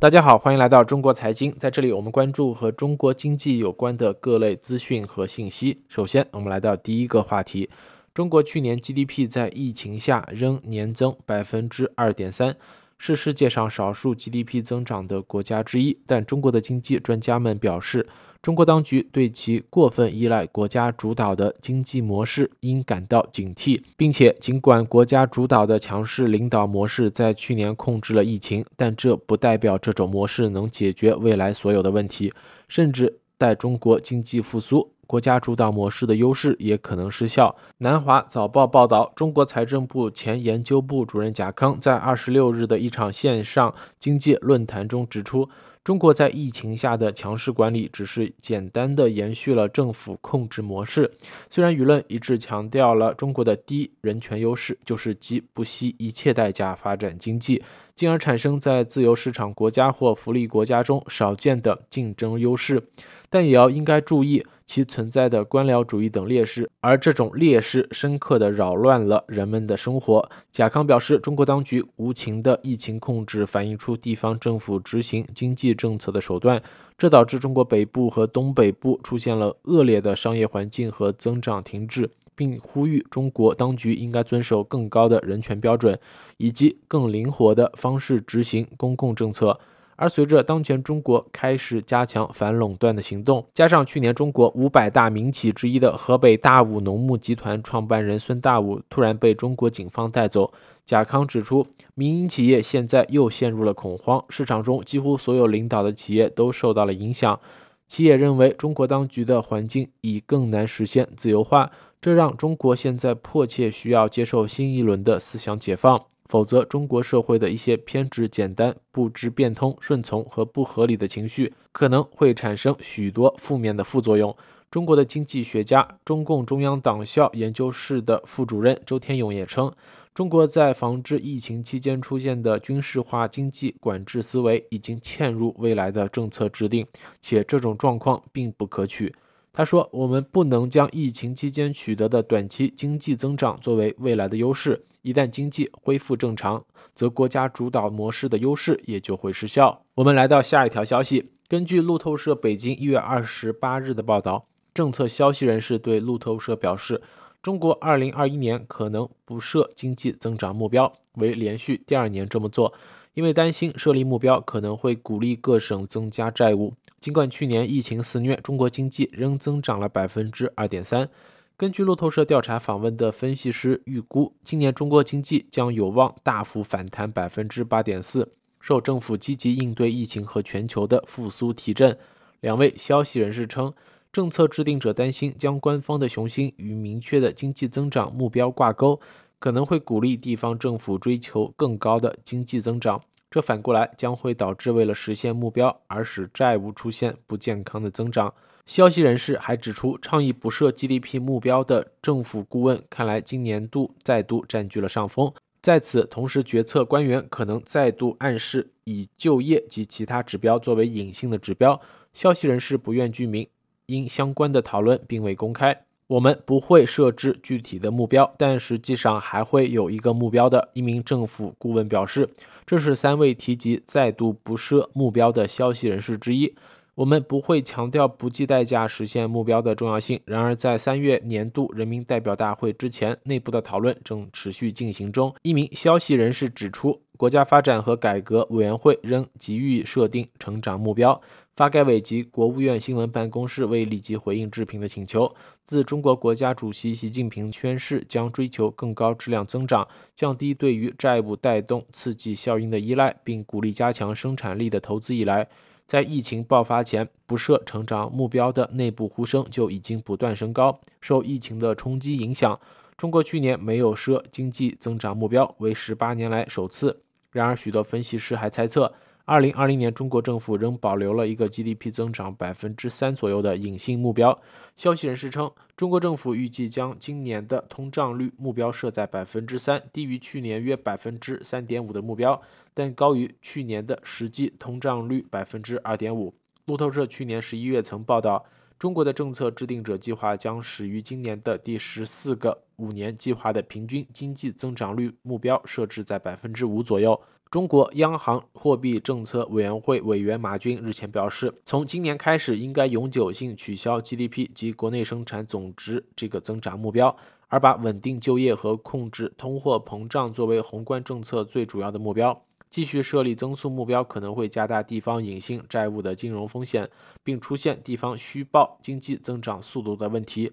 大家好，欢迎来到中国财经。在这里，我们关注和中国经济有关的各类资讯和信息。首先，我们来到第一个话题：中国去年 GDP 在疫情下仍年增百分之二点三，是世界上少数 GDP 增长的国家之一。但中国的经济专家们表示。中国当局对其过分依赖国家主导的经济模式应感到警惕，并且，尽管国家主导的强势领导模式在去年控制了疫情，但这不代表这种模式能解决未来所有的问题。甚至待中国经济复苏，国家主导模式的优势也可能失效。南华早报报道，中国财政部前研究部主任贾康在二十六日的一场线上经济论坛中指出。中国在疫情下的强势管理，只是简单的延续了政府控制模式。虽然舆论一致强调了中国的低人权优势，就是即不惜一切代价发展经济，进而产生在自由市场国家或福利国家中少见的竞争优势，但也要应该注意。其存在的官僚主义等劣势，而这种劣势深刻地扰乱了人们的生活。贾康表示，中国当局无情的疫情控制反映出地方政府执行经济政策的手段，这导致中国北部和东北部出现了恶劣的商业环境和增长停滞，并呼吁中国当局应该遵守更高的人权标准，以及更灵活的方式执行公共政策。而随着当前中国开始加强反垄断的行动，加上去年中国五百大民企之一的河北大武农牧集团创办人孙大武突然被中国警方带走，贾康指出，民营企业现在又陷入了恐慌，市场中几乎所有领导的企业都受到了影响。其也认为，中国当局的环境已更难实现自由化，这让中国现在迫切需要接受新一轮的思想解放。否则，中国社会的一些偏执、简单、不知变通、顺从和不合理的情绪，可能会产生许多负面的副作用。中国的经济学家、中共中央党校研究室的副主任周天勇也称，中国在防治疫情期间出现的军事化经济管制思维，已经嵌入未来的政策制定，且这种状况并不可取。他说：“我们不能将疫情期间取得的短期经济增长作为未来的优势。一旦经济恢复正常，则国家主导模式的优势也就会失效。”我们来到下一条消息。根据路透社北京一月二十八日的报道，政策消息人士对路透社表示：“中国二零二一年可能不设经济增长目标，为连续第二年这么做。”因为担心设立目标可能会鼓励各省增加债务，尽管去年疫情肆虐，中国经济仍增长了百分之二点三。根据路透社调查访问的分析师预估，今年中国经济将有望大幅反弹百分之八点四，受政府积极应对疫情和全球的复苏提振。两位消息人士称，政策制定者担心将官方的雄心与明确的经济增长目标挂钩。可能会鼓励地方政府追求更高的经济增长，这反过来将会导致为了实现目标而使债务出现不健康的增长。消息人士还指出，倡议不设 GDP 目标的政府顾问看来今年度再度占据了上风。在此同时，决策官员可能再度暗示以就业及其他指标作为隐性的指标。消息人士不愿具名，因相关的讨论并未公开。我们不会设置具体的目标，但实际上还会有一个目标的。一名政府顾问表示，这是三位提及再度不设目标的消息人士之一。我们不会强调不计代价实现目标的重要性。然而，在三月年度人民代表大会之前，内部的讨论正持续进行中。一名消息人士指出，国家发展和改革委员会仍急于设定成长目标。发改委及国务院新闻办公室未立即回应置评的请求。自中国国家主席习近平宣誓将追求更高质量增长、降低对于债务带动刺激效应的依赖，并鼓励加强生产力的投资以来，在疫情爆发前不设成长目标的内部呼声就已经不断升高。受疫情的冲击影响，中国去年没有设经济增长目标，为十八年来首次。然而，许多分析师还猜测，2020年中国政府仍保留了一个 GDP 增长百分之三左右的隐性目标。消息人士称。中国政府预计将今年的通胀率目标设在百分之三，低于去年约百分之三点五的目标，但高于去年的实际通胀率百分之二点五。路透社去年十一月曾报道，中国的政策制定者计划将始于今年的第十四个五年计划的平均经济增长率目标设置在百分之五左右。中国央行货币政策委员会委员马军日前表示，从今年开始应该永久性取消 GDP 及国内生产总值这个增长目标，而把稳定就业和控制通货膨胀作为宏观政策最主要的目标。继续设立增速目标可能会加大地方隐性债务的金融风险，并出现地方虚报经济增长速度的问题。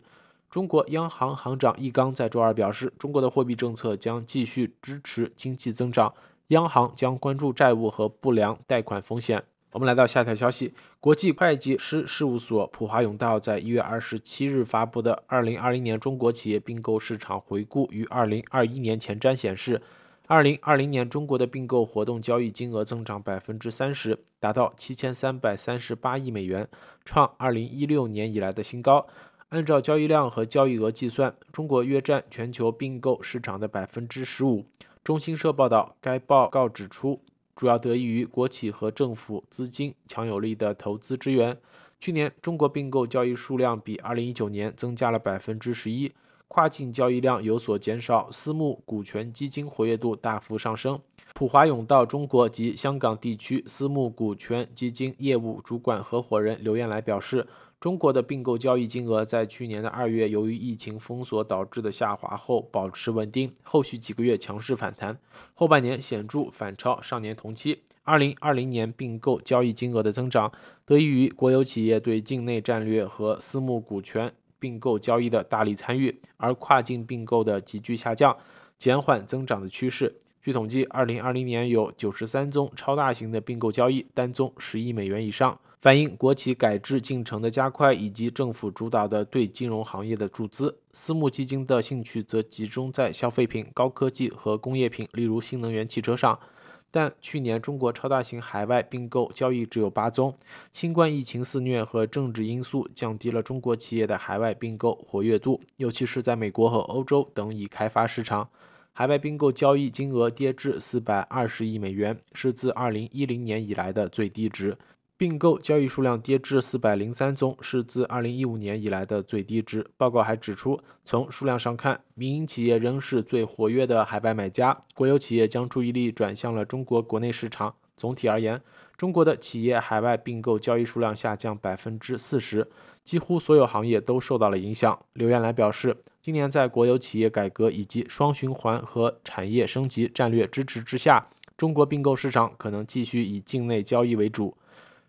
中国央行行长易纲在周二表示，中国的货币政策将继续支持经济增长。央行将关注债务和不良贷款风险。我们来到下条消息：国际会计师事务所普华永道在一月二十七日发布的《二零二零年中国企业并购市场回顾与二零二一年前瞻》显示，二零二零年中国的并购活动交易金额增长百分之三十，达到七千三百三十八亿美元，创二零一六年以来的新高。按照交易量和交易额计算，中国约占全球并购市场的百分之十五。中新社报道，该报告指出，主要得益于国企和政府资金强有力的投资支援。去年，中国并购交易数量比二零一九年增加了百分之十一，跨境交易量有所减少，私募股权基金活跃度大幅上升。普华永道中国及香港地区私募股权基金业务主管合伙人刘燕来表示。中国的并购交易金额在去年的二月由于疫情封锁导致的下滑后保持稳定，后续几个月强势反弹，后半年显著反超上年同期。二零二零年并购交易金额的增长得益于国有企业对境内战略和私募股权并购交易的大力参与，而跨境并购的急剧下降减缓增长的趋势。据统计，二零二零年有九十三宗超大型的并购交易，单宗十亿美元以上。反映国企改制进程的加快，以及政府主导的对金融行业的注资，私募基金的兴趣则集中在消费品、高科技和工业品，例如新能源汽车上。但去年中国超大型海外并购交易只有八宗，新冠疫情肆虐和政治因素降低了中国企业的海外并购活跃度，尤其是在美国和欧洲等已开发市场，海外并购交易金额跌至四百二十亿美元，是自二零一零年以来的最低值。并购交易数量跌至四百零三宗，是自二零一五年以来的最低值。报告还指出，从数量上看，民营企业仍是最活跃的海外买家，国有企业将注意力转向了中国国内市场。总体而言，中国的企业海外并购交易数量下降百分之四十，几乎所有行业都受到了影响。刘燕来表示，今年在国有企业改革以及双循环和产业升级战略支持之下，中国并购市场可能继续以境内交易为主。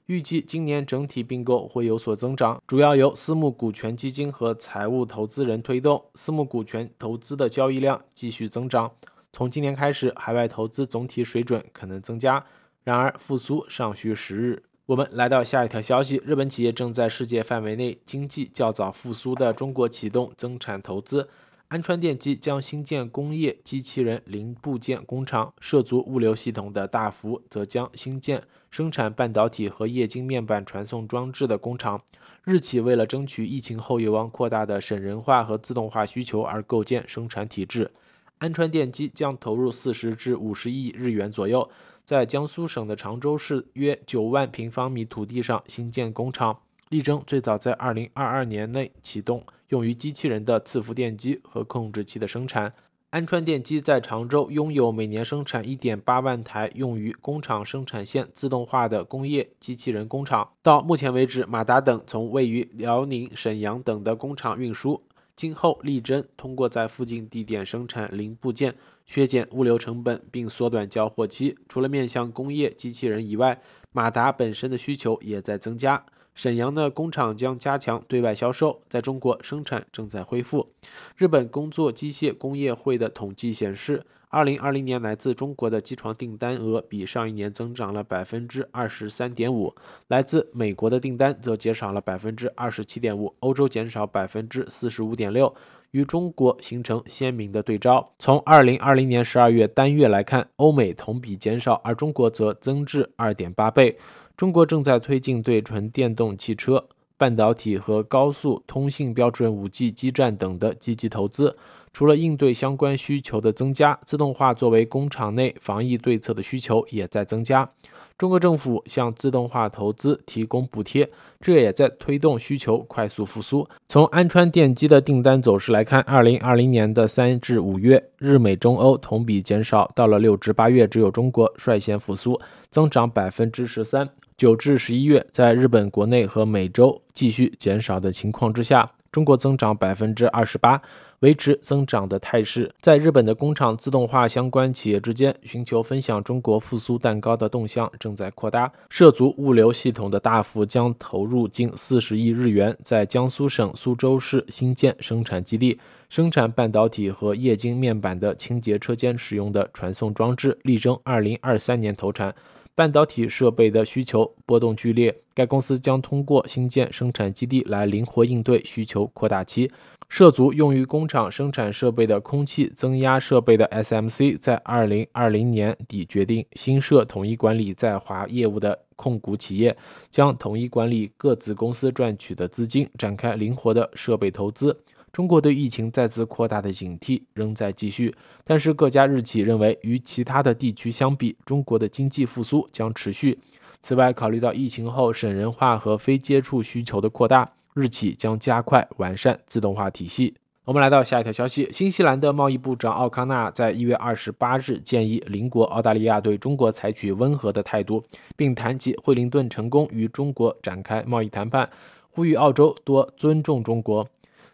预计今年整体并购会有所增长，主要由私募股权基金和财务投资人推动。私募股权投资的交易量继续增长。从今年开始，海外投资总体水准可能增加。然而，复苏尚需时日。我们来到下一条消息：日本企业正在世界范围内经济较早复苏的中国启动增产投资。安川电机将新建工业机器人零部件工厂，涉足物流系统的大幅则将新建。生产半导体和液晶面板传送装置的工厂，日企为了争取疫情后有望扩大的省人化和自动化需求而构建生产体制。安川电机将投入四十至五十亿日元左右，在江苏省的常州市约九万平方米土地上新建工厂，力争最早在二零二二年内启动，用于机器人的伺服电机和控制器的生产。安川电机在常州拥有每年生产一点八万台用于工厂生产线自动化的工业机器人工厂。到目前为止，马达等从位于辽宁沈阳等的工厂运输。今后力争通过在附近地点生产零部件，削减物流成本并缩短交货期。除了面向工业机器人以外，马达本身的需求也在增加。沈阳的工厂将加强对外销售，在中国生产正在恢复。日本工作机械工业会的统计显示，2020年来自中国的机床订单额比上一年增长了百分之二十三点五，来自美国的订单则减少了百分之二十七点五，欧洲减少百分之四十五点六，与中国形成鲜明的对照。从2020年12月单月来看，欧美同比减少，而中国则增至二点八倍。中国正在推进对纯电动汽车、半导体和高速通信标准 5G 基站等的积极投资。除了应对相关需求的增加，自动化作为工厂内防疫对策的需求也在增加。中国政府向自动化投资提供补贴，这也在推动需求快速复苏。从安川电机的订单走势来看，2020年的三至五月，日美中欧同比减少，到了六至八月，只有中国率先复苏，增长百分之十三。九至十一月，在日本国内和美洲继续减少的情况之下，中国增长百分之二十八，维持增长的态势。在日本的工厂自动化相关企业之间，寻求分享中国复苏蛋糕的动向正在扩大。涉足物流系统的大幅将投入近四十亿日元，在江苏省苏州市新建生产基地，生产半导体和液晶面板的清洁车间使用的传送装置，力争二零二三年投产。半导体设备的需求波动剧烈，该公司将通过新建生产基地来灵活应对需求扩大期。涉足用于工厂生产设备的空气增压设备的 S M C，在二零二零年底决定新设统一管理在华业务的控股企业，将统一管理各子公司赚取的资金，展开灵活的设备投资。中国对疫情再次扩大的警惕仍在继续，但是各家日企认为，与其他的地区相比，中国的经济复苏将持续。此外，考虑到疫情后省人化和非接触需求的扩大，日企将加快完善自动化体系。我们来到下一条消息，新西兰的贸易部长奥康纳在一月二十八日建议邻国澳大利亚对中国采取温和的态度，并谈及惠灵顿成功与中国展开贸易谈判，呼吁澳洲多尊重中国。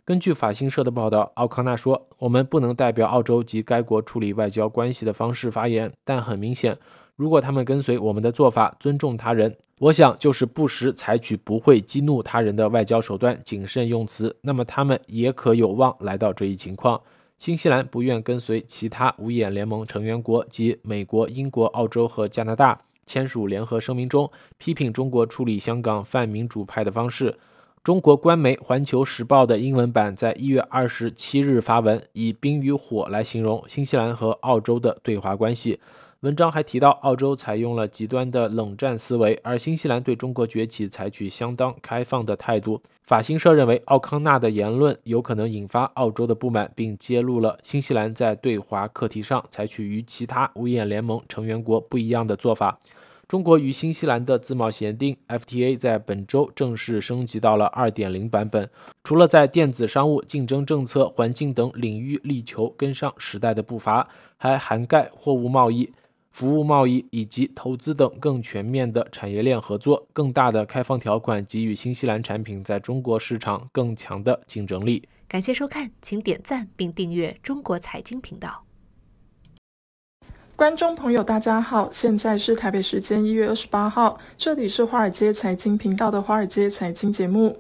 根据法新社的报道，奥康纳说：“我们不能代表澳洲及该国处理外交关系的方式发言，但很明显，如果他们跟随我们的做法，尊重他人，我想就是不时采取不会激怒他人的外交手段，谨慎用词，那么他们也可有望来到这一情况。新西兰不愿跟随其他五眼联盟成员国及美国、英国、澳洲和加拿大签署联合声明中批评中国处理香港泛民主派的方式。”中国官媒《环球时报》的英文版在一月二十七日发文，以冰与火来形容新西兰和澳洲的对华关系。文章还提到，澳洲采用了极端的冷战思维，而新西兰对中国崛起采取相当开放的态度。法新社认为，奥康纳的言论有可能引发澳洲的不满，并揭露了新西兰在对华课题上采取与其他五眼联盟成员国不一样的做法。中国与新西兰的自贸协定 FTA 在本周正式升级到了2.0版本。除了在电子商务、竞争政策、环境等领域力求跟上时代的步伐，还涵盖货物贸易、服务贸易以及投资等更全面的产业链合作，更大的开放条款给予新西兰产品在中国市场更强的竞争力。感谢收看，请点赞并订阅中国财经频道。观众朋友，大家好，现在是台北时间一月二十八号，这里是华尔街财经频道的华尔街财经节目。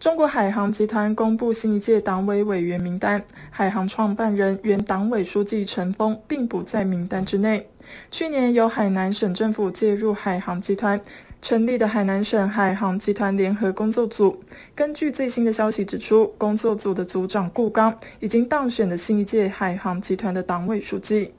中国海航集团公布新一届党委委员名单，海航创办人、原党委书记陈峰并不在名单之内。去年由海南省政府介入海航集团，成立的海南省海航集团联合工作组，根据最新的消息指出，工作组的组长顾刚已经当选了新一届海航集团的党委书记。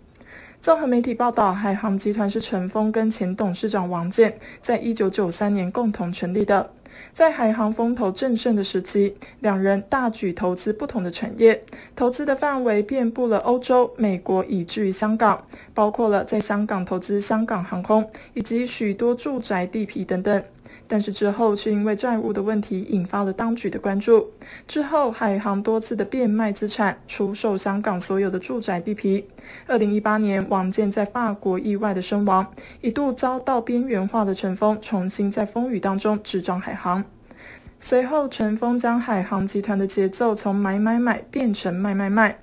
综合媒体报道，海航集团是陈峰跟前董事长王健在一九九三年共同成立的。在海航风头正盛的时期，两人大举投资不同的产业，投资的范围遍布了欧洲、美国以至于香港，包括了在香港投资香港航空以及许多住宅地皮等等。但是之后却因为债务的问题引发了当局的关注。之后，海航多次的变卖资产，出售香港所有的住宅地皮。二零一八年，王健在法国意外的身亡，一度遭到边缘化的陈峰重新在风雨当中执掌海航。随后，陈峰将海航集团的节奏从买买买变成卖卖卖。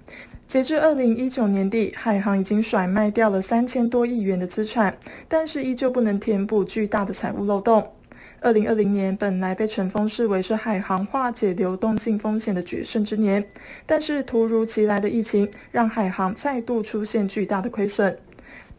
截至二零一九年底，海航已经甩卖掉了三千多亿元的资产，但是依旧不能填补巨大的财务漏洞。二零二零年本来被陈峰视为是海航化解流动性风险的决胜之年，但是突如其来的疫情让海航再度出现巨大的亏损。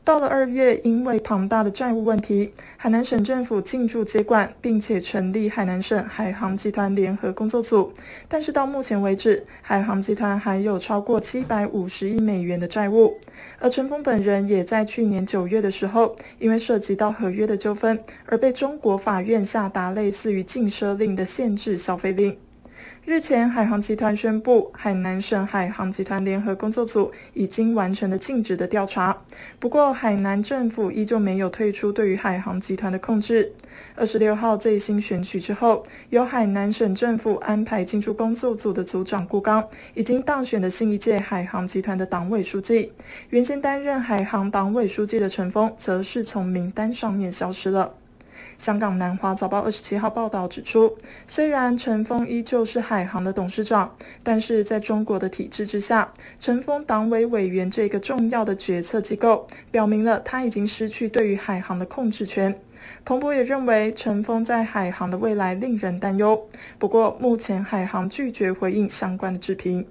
到了二月，因为庞大的债务问题，海南省政府进驻接管，并且成立海南省海航集团联合工作组。但是到目前为止，海航集团还有超过七百五十亿美元的债务。而陈峰本人也在去年九月的时候，因为涉及到合约的纠纷，而被中国法院下达类似于禁奢令的限制消费令。日前，海航集团宣布，海南省海航集团联合工作组已经完成了尽职的调查。不过，海南政府依旧没有退出对于海航集团的控制。二十六号最新选举之后，由海南省政府安排进驻工作组的组长顾刚，已经当选了新一届海航集团的党委书记。原先担任海航党委书记的陈峰，则是从名单上面消失了。香港《南华早报》二十七号报道指出，虽然陈峰依旧是海航的董事长，但是在中国的体制之下，陈峰党委委员这个重要的决策机构，表明了他已经失去对于海航的控制权。彭博也认为，陈峰在海航的未来令人担忧。不过，目前海航拒绝回应相关的置评。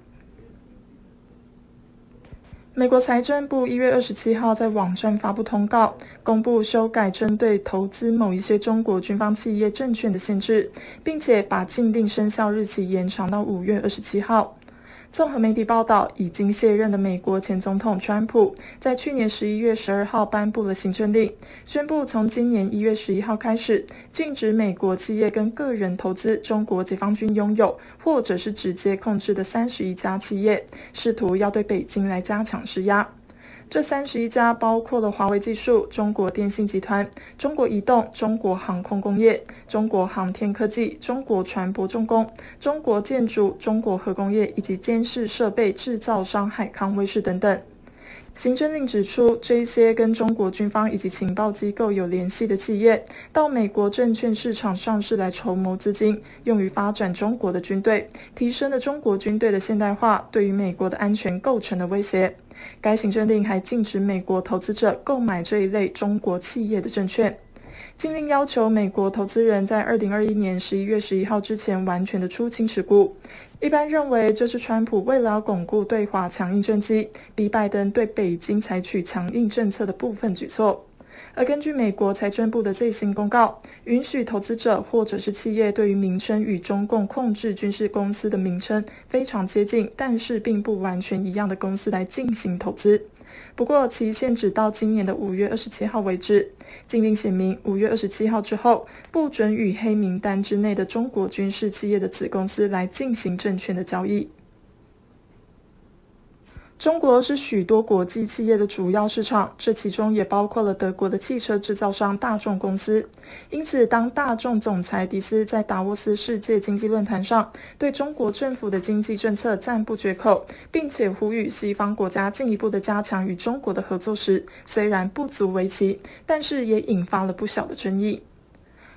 美国财政部一月二十七号在网站发布通告，公布修改针对投资某一些中国军方企业证券的限制，并且把禁令生效日期延长到五月二十七号。综合媒体报道，已经卸任的美国前总统川普，在去年十一月十二号颁布了行政令，宣布从今年一月十一号开始，禁止美国企业跟个人投资中国解放军拥有或者是直接控制的三十一家企业，试图要对北京来加强施压。这三十一家包括了华为技术、中国电信集团、中国移动、中国航空工业、中国航天科技、中国船舶重工、中国建筑、中国核工业以及监视设备制造商海康威视等等。行政令指出，这些跟中国军方以及情报机构有联系的企业，到美国证券市场上市来筹谋资金，用于发展中国的军队，提升了中国军队的现代化，对于美国的安全构成了威胁。该行政令还禁止美国投资者购买这一类中国企业的证券。禁令要求美国投资人，在二零二一年十一月十一号之前完全的出清持股。一般认为，这是川普为了巩固对华强硬政绩，逼拜登对北京采取强硬政策的部分举措。而根据美国财政部的最新公告，允许投资者或者是企业对于名称与中共控制军事公司的名称非常接近，但是并不完全一样的公司来进行投资。不过，其限制到今年的五月二十七号为止，禁令写明五月二十七号之后，不准与黑名单之内的中国军事企业的子公司来进行证券的交易。中国是许多国际企业的主要市场，这其中也包括了德国的汽车制造商大众公司。因此，当大众总裁迪斯在达沃斯世界经济论坛上对中国政府的经济政策赞不绝口，并且呼吁西方国家进一步的加强与中国的合作时，虽然不足为奇，但是也引发了不小的争议。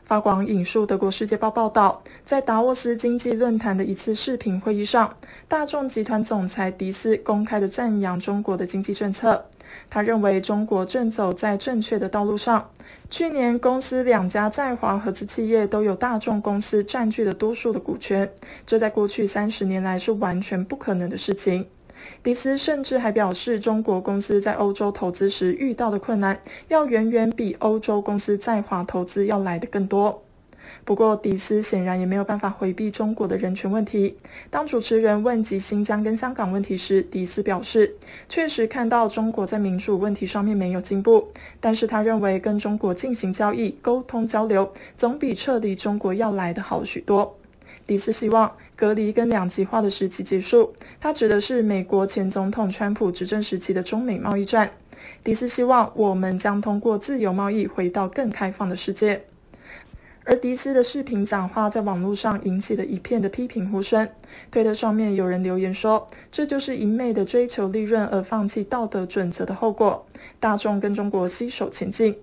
法广引述德国《世界报》报道，在达沃斯经济论坛的一次视频会议上，大众集团总裁迪斯公开的赞扬中国的经济政策。他认为中国正走在正确的道路上。去年，公司两家在华合资企业都有大众公司占据了多数的股权，这在过去三十年来是完全不可能的事情。迪斯甚至还表示，中国公司在欧洲投资时遇到的困难，要远远比欧洲公司在华投资要来的更多。不过，迪斯显然也没有办法回避中国的人权问题。当主持人问及新疆跟香港问题时，迪斯表示，确实看到中国在民主问题上面没有进步，但是他认为跟中国进行交易、沟通交流，总比撤离中国要来的好许多。迪斯希望。隔离跟两极化的时期结束，他指的是美国前总统川普执政时期的中美贸易战。迪斯希望我们将通过自由贸易回到更开放的世界。而迪斯的视频讲话在网络上引起了一片的批评呼声，推特上面有人留言说：“这就是一昧的追求利润而放弃道德准则的后果，大众跟中国携手前进。”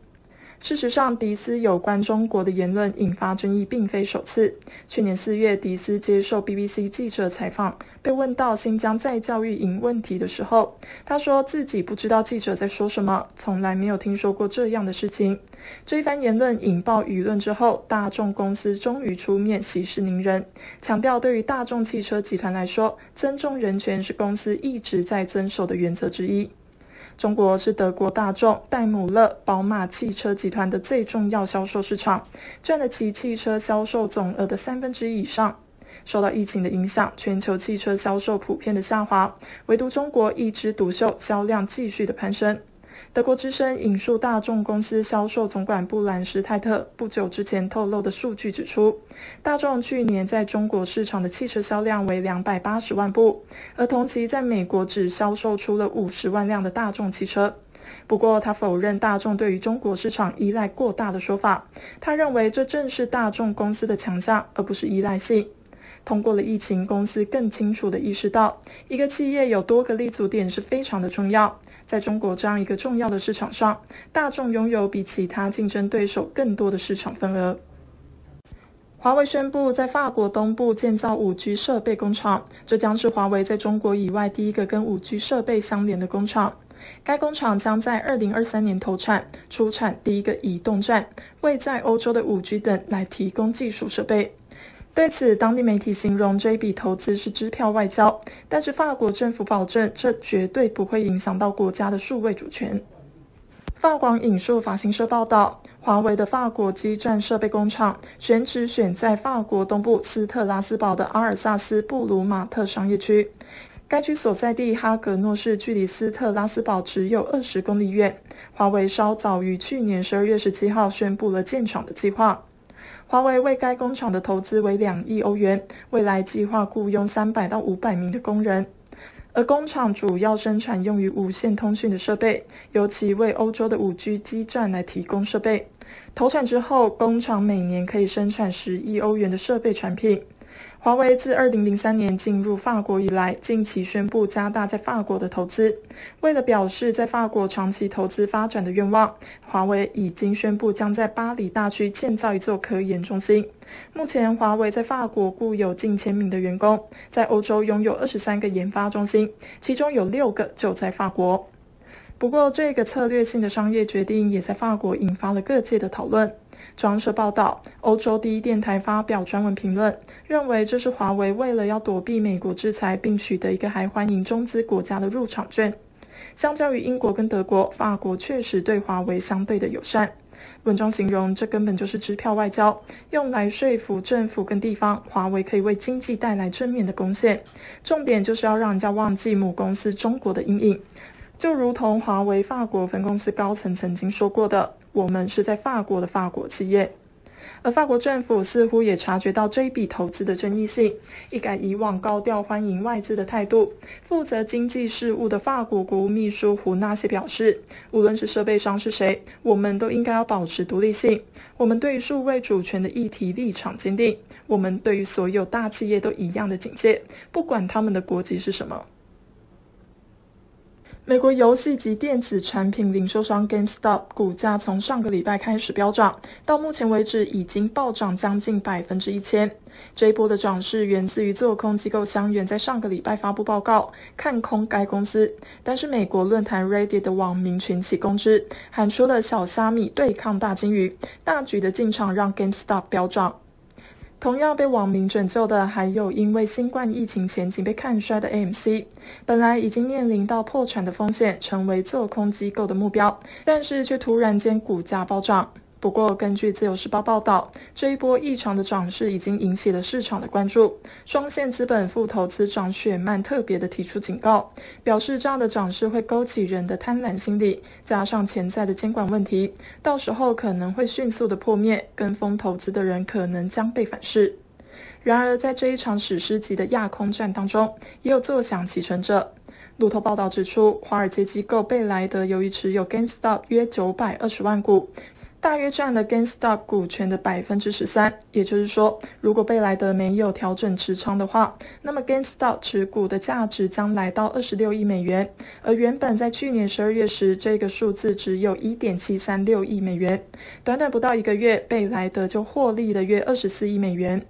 事实上，迪斯有关中国的言论引发争议并非首次。去年四月，迪斯接受 BBC 记者采访，被问到新疆再教育营问题的时候，他说自己不知道记者在说什么，从来没有听说过这样的事情。这一番言论引爆舆论之后，大众公司终于出面息事宁人，强调对于大众汽车集团来说，尊重人权是公司一直在遵守的原则之一。中国是德国大众、戴姆勒、宝马汽车集团的最重要销售市场，占了其汽车销售总额的三分之一以上。受到疫情的影响，全球汽车销售普遍的下滑，唯独中国一枝独秀，销量继续的攀升。德国之声引述大众公司销售总管布兰施泰特不久之前透露的数据指出，大众去年在中国市场的汽车销量为两百八十万部，而同期在美国只销售出了五十万辆的大众汽车。不过，他否认大众对于中国市场依赖过大的说法，他认为这正是大众公司的强项，而不是依赖性。通过了疫情，公司更清楚地意识到，一个企业有多个立足点是非常的重要。在中国这样一个重要的市场上，大众拥有比其他竞争对手更多的市场份额。华为宣布在法国东部建造 5G 设备工厂，这将是华为在中国以外第一个跟 5G 设备相连的工厂。该工厂将在2023年投产，出产第一个移动站，为在欧洲的 5G 等来提供技术设备。对此，当地媒体形容这一笔投资是“支票外交”，但是法国政府保证这绝对不会影响到国家的数位主权。法广引述法新社报道，华为的法国基站设备工厂选址选在法国东部斯特拉斯堡的阿尔萨斯布鲁马特商业区，该区所在地哈格诺市距离斯特拉斯堡只有二十公里远。华为稍早于去年十二月十七号宣布了建厂的计划。华为为该工厂的投资为两亿欧元，未来计划雇佣三百到五百名的工人。而工厂主要生产用于无线通讯的设备，尤其为欧洲的五 G 基站来提供设备。投产之后，工厂每年可以生产十亿欧元的设备产品。华为自二零零三年进入法国以来，近期宣布加大在法国的投资。为了表示在法国长期投资发展的愿望，华为已经宣布将在巴黎大区建造一座科研中心。目前，华为在法国雇有近千名的员工，在欧洲拥有二十三个研发中心，其中有六个就在法国。不过，这个策略性的商业决定也在法国引发了各界的讨论。央社报道，欧洲第一电台发表专文评论，认为这是华为为了要躲避美国制裁，并取得一个还欢迎中资国家的入场券。相较于英国跟德国，法国确实对华为相对的友善。文章形容，这根本就是支票外交，用来说服政府跟地方，华为可以为经济带来正面的贡献。重点就是要让人家忘记母公司中国的阴影。就如同华为法国分公司高层曾经说过的。我们是在法国的法国企业，而法国政府似乎也察觉到这笔投资的争议性，一改以往高调欢迎外资的态度。负责经济事务的法国国务秘书胡纳西表示：“无论是设备商是谁，我们都应该要保持独立性。我们对于数位主权的议题立场坚定，我们对于所有大企业都一样的警戒，不管他们的国籍是什么。”美国游戏及电子产品零售商 GameStop 股价从上个礼拜开始飙涨，到目前为止已经暴涨将近百分之一千。这一波的涨势源自于做空机构香橼在上个礼拜发布报告看空该公司，但是美国论坛 Reddit 的网民群起攻之，喊出了“小虾米对抗大金鱼”，大举的进场让 GameStop 飙涨。同样被网民拯救的，还有因为新冠疫情前景被看衰的 AMC。本来已经面临到破产的风险，成为做空机构的目标，但是却突然间股价暴涨。不过，根据《自由时报》报道，这一波异常的涨势已经引起了市场的关注。双线资本副投资长雪曼特别的提出警告，表示这样的涨势会勾起人的贪婪心理，加上潜在的监管问题，到时候可能会迅速的破灭，跟风投资的人可能将被反噬。然而，在这一场史诗级的亚空战当中，也有坐享其成者。路透报道指出，华尔街机构贝莱德由于持有 GameStop 约九百二十万股。大约占了 GameStop 股权的百分之十三，也就是说，如果贝莱德没有调整持仓的话，那么 GameStop 持股的价值将来到二十六亿美元，而原本在去年十二月时，这个数字只有一点七三六亿美元，短短不到一个月，贝莱德就获利了约二十四亿美元。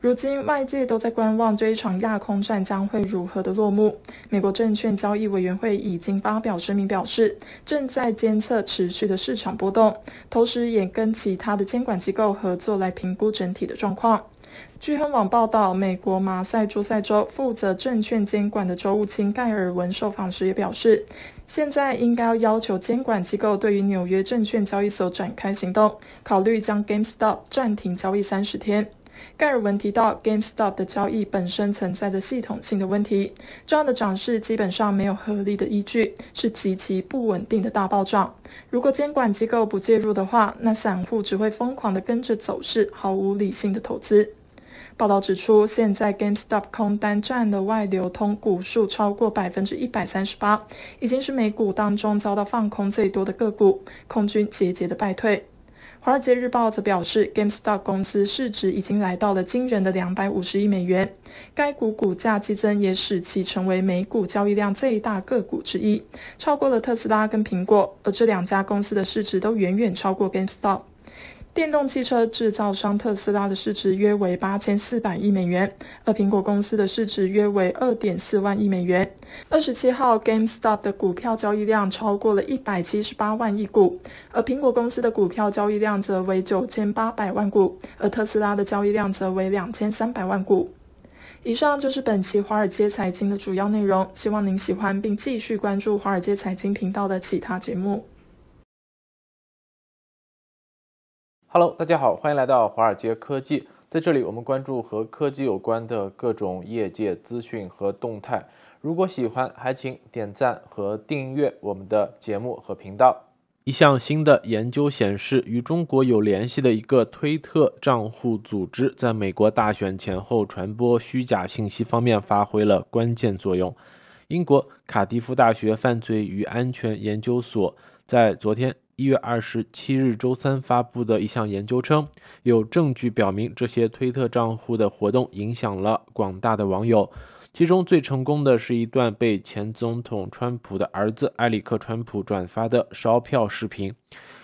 如今，外界都在观望这一场亚空战将会如何的落幕。美国证券交易委员会已经发表声明，表示正在监测持续的市场波动，同时也跟其他的监管机构合作来评估整体的状况。据亨网报道，美国马赛诸塞州负责证券监管的州务卿盖尔文受访时也表示，现在应该要要求监管机构对于纽约证券交易所展开行动，考虑将 GameStop 暂停交易三十天。盖尔文提到，GameStop 的交易本身存在着系统性的问题，这样的涨势基本上没有合理的依据，是极其不稳定的大暴涨。如果监管机构不介入的话，那散户只会疯狂地跟着走势，毫无理性的投资。报道指出，现在 GameStop 空单占的外流通股数超过百分之一百三十八，已经是美股当中遭到放空最多的个股，空军节节的败退。华尔街日报则表示，GameStop 公司市值已经来到了惊人的两百五十亿美元，该股股价激增也使其成为美股交易量最大个股之一，超过了特斯拉跟苹果，而这两家公司的市值都远远超过 GameStop。电动汽车制造商特斯拉的市值约为八千四百亿美元，而苹果公司的市值约为二点四万亿美元。二十七号，GameStop 的股票交易量超过了一百七十八万亿股，而苹果公司的股票交易量则为九千八百万股，而特斯拉的交易量则为两千三百万股。以上就是本期华尔街财经的主要内容，希望您喜欢并继续关注华尔街财经频道的其他节目。Hello，大家好，欢迎来到华尔街科技。在这里，我们关注和科技有关的各种业界资讯和动态。如果喜欢，还请点赞和订阅我们的节目和频道。一项新的研究显示，与中国有联系的一个推特账户组织，在美国大选前后传播虚假信息方面发挥了关键作用。英国卡迪夫大学犯罪与安全研究所在昨天。一月二十七日周三发布的一项研究称，有证据表明这些推特账户的活动影响了广大的网友。其中最成功的是一段被前总统川普的儿子埃里克川普转发的“烧票”视频。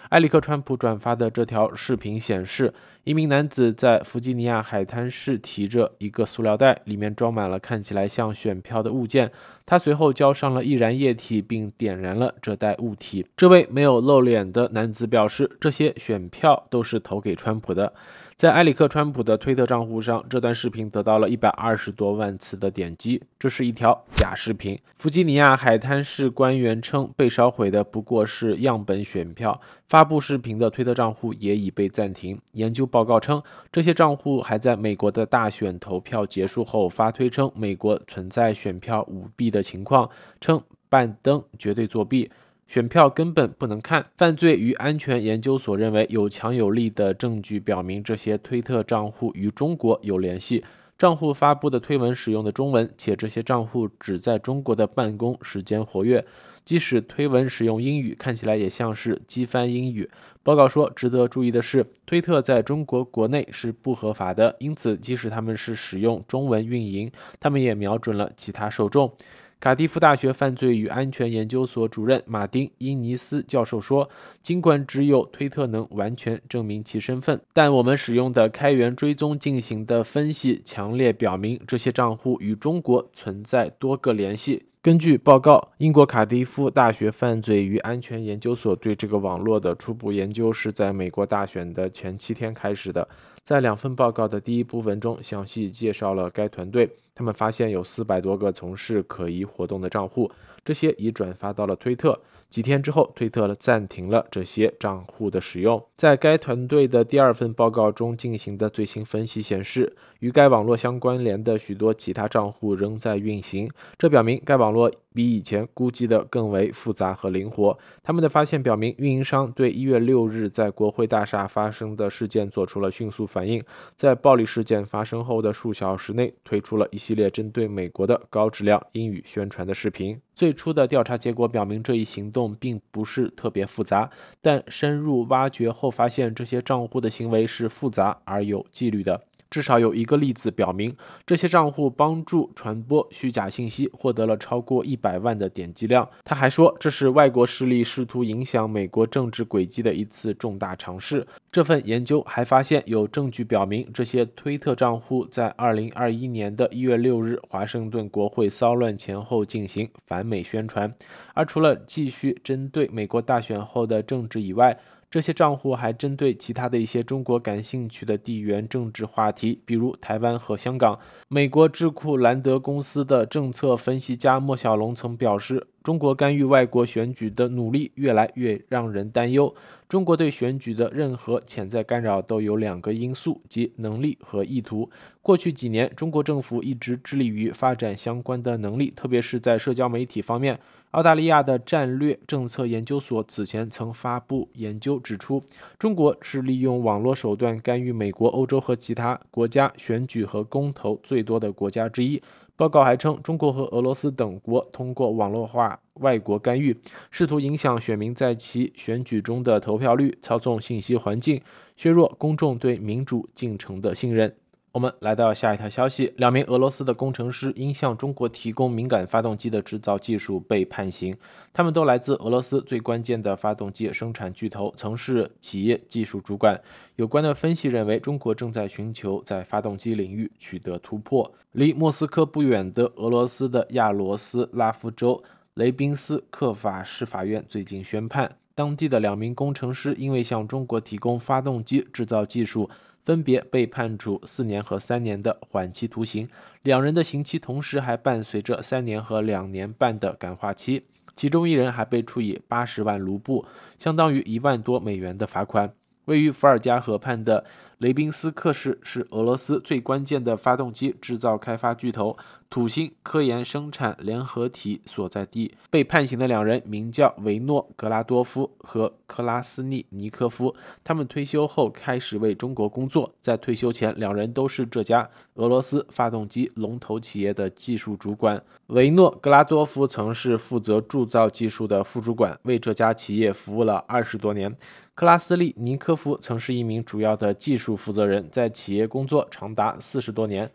埃里克川普转发的这条视频显示。一名男子在弗吉尼亚海滩市提着一个塑料袋，里面装满了看起来像选票的物件。他随后浇上了易燃液体，并点燃了这袋物体。这位没有露脸的男子表示，这些选票都是投给川普的。在埃里克·川普的推特账户上，这段视频得到了一百二十多万次的点击。这是一条假视频。弗吉尼亚海滩市官员称，被烧毁的不过是样本选票。发布视频的推特账户也已被暂停。研究报告称，这些账户还在美国的大选投票结束后发推称，美国存在选票舞弊的情况，称拜登绝对作弊。选票根本不能看。犯罪与安全研究所认为，有强有力的证据表明这些推特账户与中国有联系。账户发布的推文使用的中文，且这些账户只在中国的办公时间活跃。即使推文使用英语，看起来也像是机翻英语。报告说，值得注意的是，推特在中国国内是不合法的，因此即使他们是使用中文运营，他们也瞄准了其他受众。卡迪夫大学犯罪与安全研究所主任马丁·伊尼斯教授说：“尽管只有推特能完全证明其身份，但我们使用的开源追踪进行的分析，强烈表明这些账户与中国存在多个联系。”根据报告，英国卡迪夫大学犯罪与安全研究所对这个网络的初步研究是在美国大选的前七天开始的。在两份报告的第一部分中，详细介绍了该团队。他们发现有四百多个从事可疑活动的账户，这些已转发到了推特。几天之后，推特了暂停了这些账户的使用。在该团队的第二份报告中进行的最新分析显示。与该网络相关联的许多其他账户仍在运行，这表明该网络比以前估计的更为复杂和灵活。他们的发现表明，运营商对一月六日在国会大厦发生的事件做出了迅速反应，在暴力事件发生后的数小时内推出了一系列针对美国的高质量英语宣传的视频。最初的调查结果表明，这一行动并不是特别复杂，但深入挖掘后发现，这些账户的行为是复杂而有纪律的。至少有一个例子表明，这些账户帮助传播虚假信息，获得了超过一百万的点击量。他还说，这是外国势力试图影响美国政治轨迹的一次重大尝试。这份研究还发现，有证据表明，这些推特账户在二零二一年的一月六日华盛顿国会骚乱前后进行反美宣传。而除了继续针对美国大选后的政治以外，这些账户还针对其他的一些中国感兴趣的地缘政治话题，比如台湾和香港。美国智库兰德公司的政策分析家莫小龙曾表示：“中国干预外国选举的努力越来越让人担忧。中国对选举的任何潜在干扰都有两个因素及能力和意图。过去几年，中国政府一直致力于发展相关的能力，特别是在社交媒体方面。”澳大利亚的战略政策研究所此前曾发布研究，指出中国是利用网络手段干预美国、欧洲和其他国家选举和公投最多的国家之一。报告还称，中国和俄罗斯等国通过网络化外国干预，试图影响选民在其选举中的投票率，操纵信息环境，削弱公众对民主进程的信任。我们来到下一条消息，两名俄罗斯的工程师因向中国提供敏感发动机的制造技术被判刑。他们都来自俄罗斯最关键的发动机生产巨头，曾是企业技术主管。有关的分析认为，中国正在寻求在发动机领域取得突破。离莫斯科不远的俄罗斯的亚罗斯拉夫州雷宾斯克法市法院最近宣判，当地的两名工程师因为向中国提供发动机制造技术。分别被判处四年和三年的缓期徒刑，两人的刑期同时还伴随着三年和两年半的感化期，其中一人还被处以八十万卢布，相当于一万多美元的罚款。位于伏尔加河畔的雷宾斯克市是俄罗斯最关键的发动机制造开发巨头。土星科研生产联合体所在地被判刑的两人名叫维诺格拉多夫和克拉斯利尼科夫。他们退休后开始为中国工作，在退休前，两人都是这家俄罗斯发动机龙头企业的技术主管。维诺格拉多夫曾是负责铸造技术的副主管，为这家企业服务了二十多年。克拉斯利尼科夫曾是一名主要的技术负责人，在企业工作长达四十多年。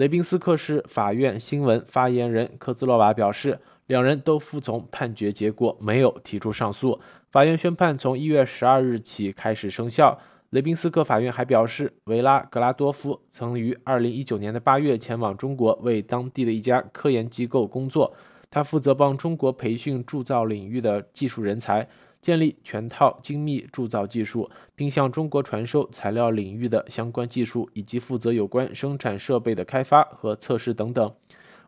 雷宾斯克市法院新闻发言人科兹洛娃表示，两人都服从判决结果，没有提出上诉。法院宣判从一月十二日起开始生效。雷宾斯克法院还表示，维拉格拉多夫曾于二零一九年的八月前往中国，为当地的一家科研机构工作，他负责帮中国培训铸造领域的技术人才。建立全套精密铸造技术，并向中国传授材料领域的相关技术，以及负责有关生产设备的开发和测试等等。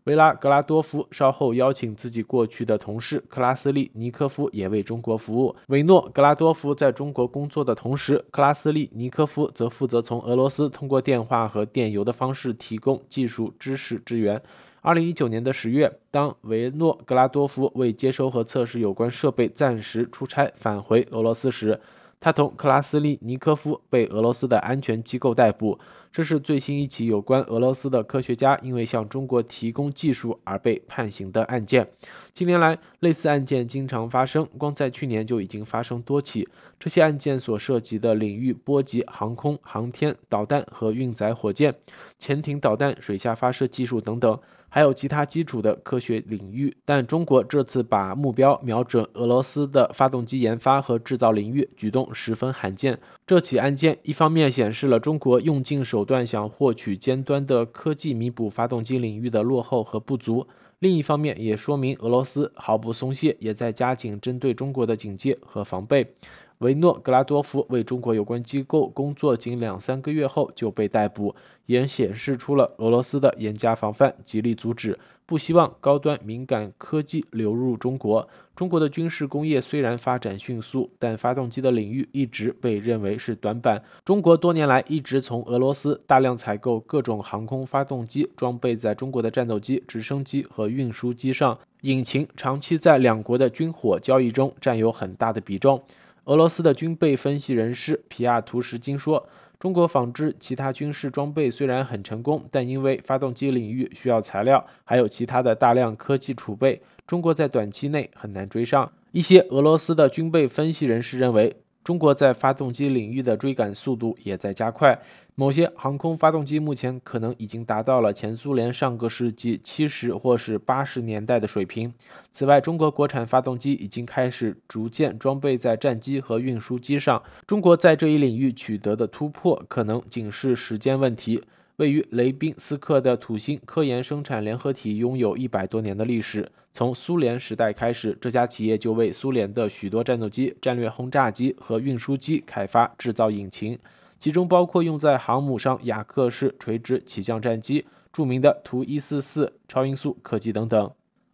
维拉格拉多夫稍后邀请自己过去的同事克拉斯利尼科夫也为中国服务。维诺格拉多夫在中国工作的同时，克拉斯利尼科夫则负责从俄罗斯通过电话和电邮的方式提供技术知识支援。二零一九年的十月，当维诺格拉多夫为接收和测试有关设备暂时出差返回俄罗斯时，他同克拉斯利尼科夫被俄罗斯的安全机构逮捕。这是最新一起有关俄罗斯的科学家因为向中国提供技术而被判刑的案件。近年来，类似案件经常发生，光在去年就已经发生多起。这些案件所涉及的领域波及航空航天、导弹和运载火箭、潜艇、导弹、水下发射技术等等。还有其他基础的科学领域，但中国这次把目标瞄准俄罗斯的发动机研发和制造领域，举动十分罕见。这起案件一方面显示了中国用尽手段想获取尖端的科技，弥补发动机领域的落后和不足；另一方面也说明俄罗斯毫不松懈，也在加紧针对中国的警戒和防备。维诺格拉多夫为中国有关机构工作仅两三个月后就被逮捕，也显示出了俄罗斯的严加防范，极力阻止，不希望高端敏感科技流入中国。中国的军事工业虽然发展迅速，但发动机的领域一直被认为是短板。中国多年来一直从俄罗斯大量采购各种航空发动机，装备在中国的战斗机、直升机和运输机上，引擎长期在两国的军火交易中占有很大的比重。俄罗斯的军备分析人士皮亚图什金说：“中国仿制其他军事装备虽然很成功，但因为发动机领域需要材料，还有其他的大量科技储备，中国在短期内很难追上。”一些俄罗斯的军备分析人士认为，中国在发动机领域的追赶速度也在加快。某些航空发动机目前可能已经达到了前苏联上个世纪七十或是八十年代的水平。此外，中国国产发动机已经开始逐渐装备在战机和运输机上。中国在这一领域取得的突破，可能仅是时间问题。位于雷宾斯克的土星科研生产联合体拥有一百多年的历史，从苏联时代开始，这家企业就为苏联的许多战斗机、战略轰炸机和运输机开发制造引擎。其中包括用在航母上雅克式垂直起降战机、著名的图一四四超音速客机等等。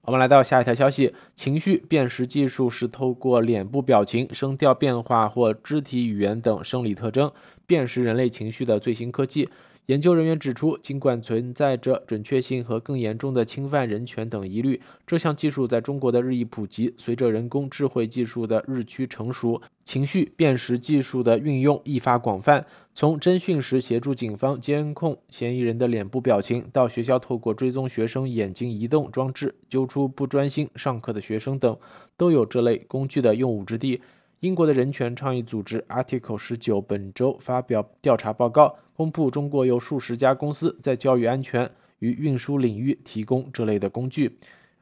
我们来到下一条消息，情绪辨识技术是透过脸部表情、声调变化或肢体语言等生理特征辨识人类情绪的最新科技。研究人员指出，尽管存在着准确性和更严重的侵犯人权等疑虑，这项技术在中国的日益普及，随着人工智能技术的日趋成熟，情绪辨识技术的运用愈发广泛。从侦讯时协助警方监控嫌疑人的脸部表情，到学校透过追踪学生眼睛移动装置揪出不专心上课的学生等，都有这类工具的用武之地。英国的人权倡议组织 Article 十九本周发表调查报告，公布中国有数十家公司在教育安全与运输领域提供这类的工具。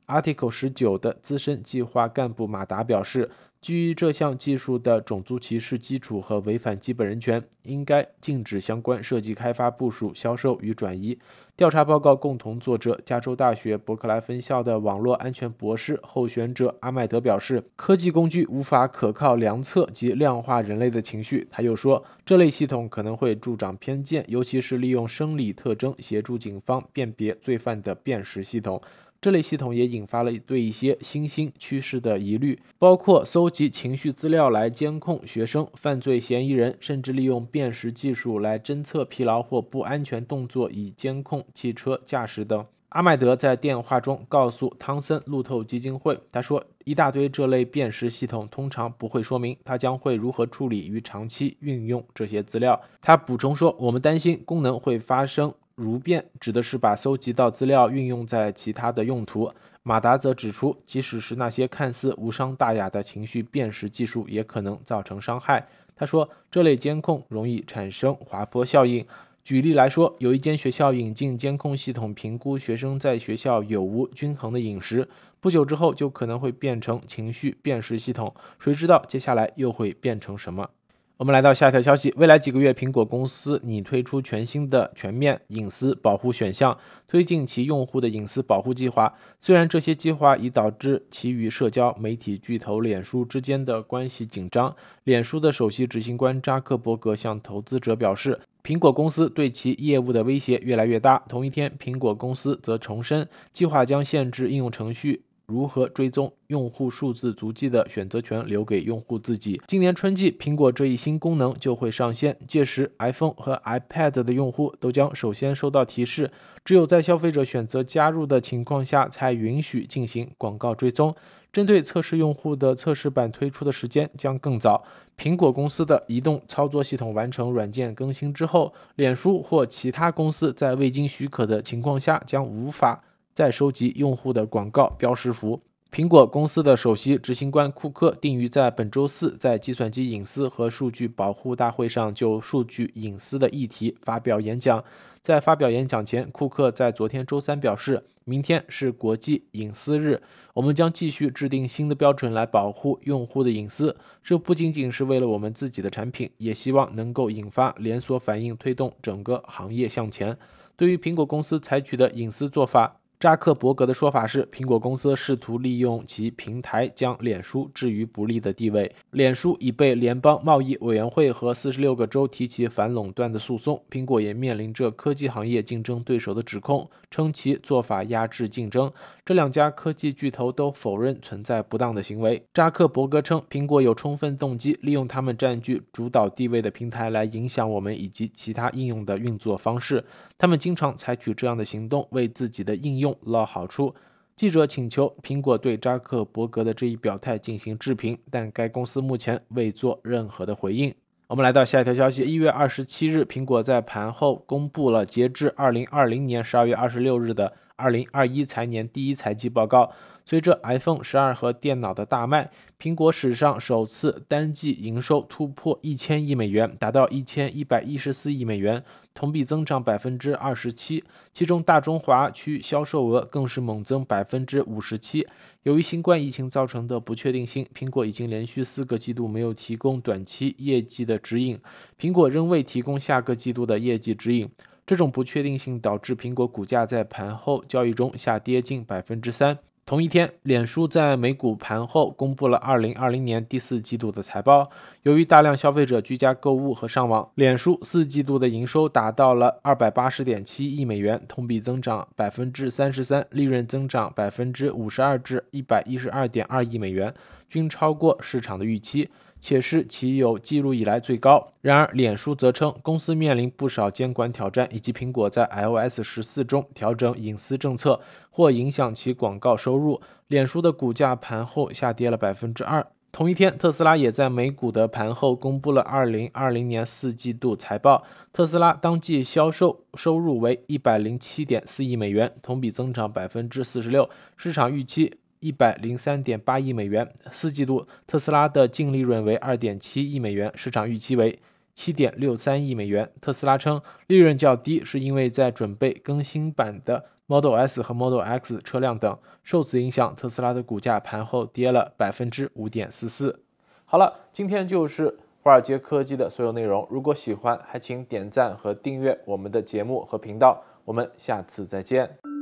Article 十九的资深计划干部马达表示，基于这项技术的种族歧视基础和违反基本人权，应该禁止相关设计开发、部署、销售与转移。调查报告共同作者、加州大学伯克莱分校的网络安全博士候选者阿麦德表示，科技工具无法可靠量测及量化人类的情绪。他又说，这类系统可能会助长偏见，尤其是利用生理特征协助警方辨别罪犯的辨识系统。这类系统也引发了对一些新兴趋势的疑虑，包括搜集情绪资料来监控学生、犯罪嫌疑人，甚至利用辨识技术来侦测疲劳或不安全动作以监控汽车驾驶等。阿麦德在电话中告诉汤森路透基金会，他说：“一大堆这类辨识系统通常不会说明他将会如何处理与长期运用这些资料。”他补充说：“我们担心功能会发生。”如变指的是把搜集到资料运用在其他的用途。马达则指出，即使是那些看似无伤大雅的情绪辨识技术，也可能造成伤害。他说，这类监控容易产生滑坡效应。举例来说，有一间学校引进监控系统评估学生在学校有无均衡的饮食，不久之后就可能会变成情绪辨识系统，谁知道接下来又会变成什么？我们来到下一条消息。未来几个月，苹果公司拟推出全新的全面隐私保护选项，推进其用户的隐私保护计划。虽然这些计划已导致其与社交媒体巨头脸书之间的关系紧张，脸书的首席执行官扎克伯格向投资者表示，苹果公司对其业务的威胁越来越大。同一天，苹果公司则重申计划将限制应用程序。如何追踪用户数字足迹的选择权留给用户自己。今年春季，苹果这一新功能就会上线，届时 iPhone 和 iPad 的用户都将首先收到提示，只有在消费者选择加入的情况下，才允许进行广告追踪。针对测试用户的测试版推出的时间将更早。苹果公司的移动操作系统完成软件更新之后，脸书或其他公司在未经许可的情况下将无法。在收集用户的广告标识符。苹果公司的首席执行官库克定于在本周四在计算机隐私和数据保护大会上就数据隐私的议题发表演讲。在发表演讲前，库克在昨天周三表示，明天是国际隐私日，我们将继续制定新的标准来保护用户的隐私。这不仅仅是为了我们自己的产品，也希望能够引发连锁反应，推动整个行业向前。对于苹果公司采取的隐私做法，扎克伯格的说法是，苹果公司试图利用其平台将脸书置于不利的地位。脸书已被联邦贸易委员会和四十六个州提起反垄断的诉讼，苹果也面临着科技行业竞争对手的指控，称其做法压制竞争。这两家科技巨头都否认存在不当的行为。扎克伯格称，苹果有充分动机利用他们占据主导地位的平台来影响我们以及其他应用的运作方式。他们经常采取这样的行动为自己的应用捞好处。记者请求苹果对扎克伯格的这一表态进行置评，但该公司目前未做任何的回应。我们来到下一条消息。一月二十七日，苹果在盘后公布了截至二零二零年十二月二十六日的二零二一财年第一财季报告。随着 iPhone 十二和电脑的大卖，苹果史上首次单季营收突破一千亿美元，达到一千一百一十四亿美元。同比增长百分之二十七，其中大中华区销售额更是猛增百分之五十七。由于新冠疫情造成的不确定性，苹果已经连续四个季度没有提供短期业绩的指引，苹果仍未提供下个季度的业绩指引。这种不确定性导致苹果股价在盘后交易中下跌近百分之三。同一天，脸书在美股盘后公布了二零二零年第四季度的财报。由于大量消费者居家购物和上网，脸书四季度的营收达到了二百八十点七亿美元，同比增长百分之三十三，利润增长百分之五十二，至一百一十二点二亿美元，均超过市场的预期。且是其有记录以来最高。然而，脸书则称公司面临不少监管挑战，以及苹果在 iOS 十四中调整隐私政策或影响其广告收入。脸书的股价盘后下跌了百分之二。同一天，特斯拉也在美股的盘后公布了二零二零年四季度财报。特斯拉当季销售收入为一百零七点四亿美元，同比增长百分之四十六。市场预期。一百零三点八亿美元，四季度特斯拉的净利润为二点七亿美元，市场预期为七点六三亿美元。特斯拉称利润较低是因为在准备更新版的 Model S 和 Model X 车辆等。受此影响，特斯拉的股价盘后跌了百分之五点四四。好了，今天就是华尔街科技的所有内容。如果喜欢，还请点赞和订阅我们的节目和频道。我们下次再见。